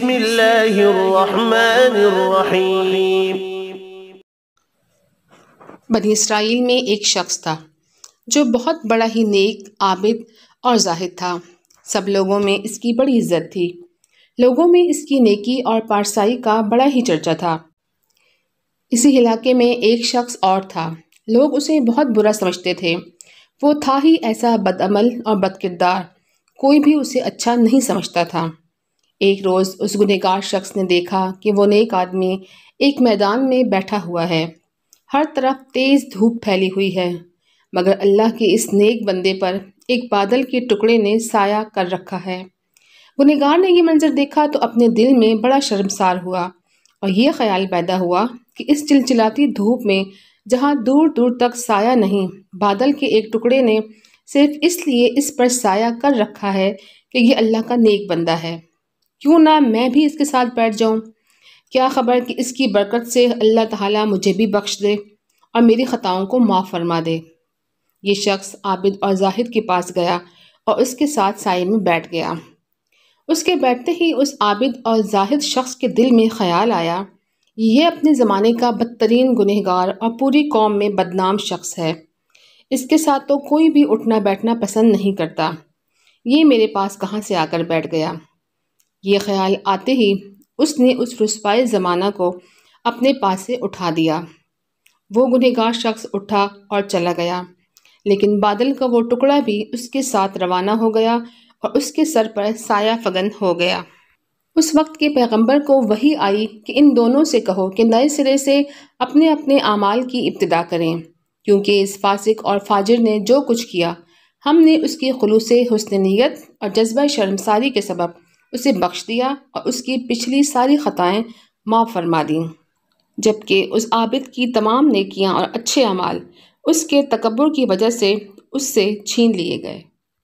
بسم الله الرحيم बनी इसराइल में एक शख्स था जो बहुत बड़ा ही नेक आबिद और जाहिद था सब लोगों में इसकी बड़ी इज्जत थी लोगों में इसकी नेकी और पारसाई का बड़ा ही चर्चा था इसी इलाके में एक शख्स और था लोग उसे बहुत बुरा समझते थे वो था ही ऐसा बदअमल और बदकिरदार कोई भी उसे अच्छा नहीं समझता था एक रोज़ उस गुनहगार शख्स ने देखा कि वो नेक आदमी एक मैदान में बैठा हुआ है हर तरफ तेज़ धूप फैली हुई है मगर अल्लाह के इस नेक बंदे पर एक बादल के टुकड़े ने साया कर रखा है गुनहगार ने यह मंजर देखा तो अपने दिल में बड़ा शर्मसार हुआ और यह ख्याल पैदा हुआ कि इस चिलचिलाती धूप में जहाँ दूर दूर तक साया नहीं बादल के एक टुकड़े ने सिर्फ इसलिए इस पर साया कर रखा है कि यह अल्लाह का नेक बंदा है क्यों ना मैं भी इसके साथ बैठ जाऊँ क्या खबर कि इसकी बरकत से अल्लाह ताला मुझे भी बख्श दे और मेरी ख़ताओं को माफ़ फरमा दे ये शख्स आबिद और जाहिद के पास गया और उसके साथ साय में बैठ गया उसके बैठते ही उस आबिद और जाहिद शख्स के दिल में ख्याल आया ये अपने ज़माने का बदतरीन गुनहगार और पूरी कौम में बदनाम शख्स है इसके साथ तो कोई भी उठना बैठना पसंद नहीं करता ये मेरे पास कहाँ से आकर बैठ गया ये ख्याल आते ही उसने उस रसवाए ज़माना को अपने पास से उठा दिया वो गुनहगार शख्स उठा और चला गया लेकिन बादल का वो टुकड़ा भी उसके साथ रवाना हो गया और उसके सर पर साया फगन हो गया उस वक्त के पैगंबर को वही आई कि इन दोनों से कहो कि नए सिरे से अपने अपने अमाल की इब्तदा करें क्योंकि इस फासिक और फाजिर ने जो कुछ किया हमने उसकी खलूस हसन नीयत और जज्बा शर्मसारी के सबब उसे बख्श दिया और उसकी पिछली सारी ख़ताएँ माफ़ फरमा दीं जबकि उस आबिद की तमाम नेकियाँ और अच्छे अमाल उसके तकबर की वजह से उससे छीन लिए गए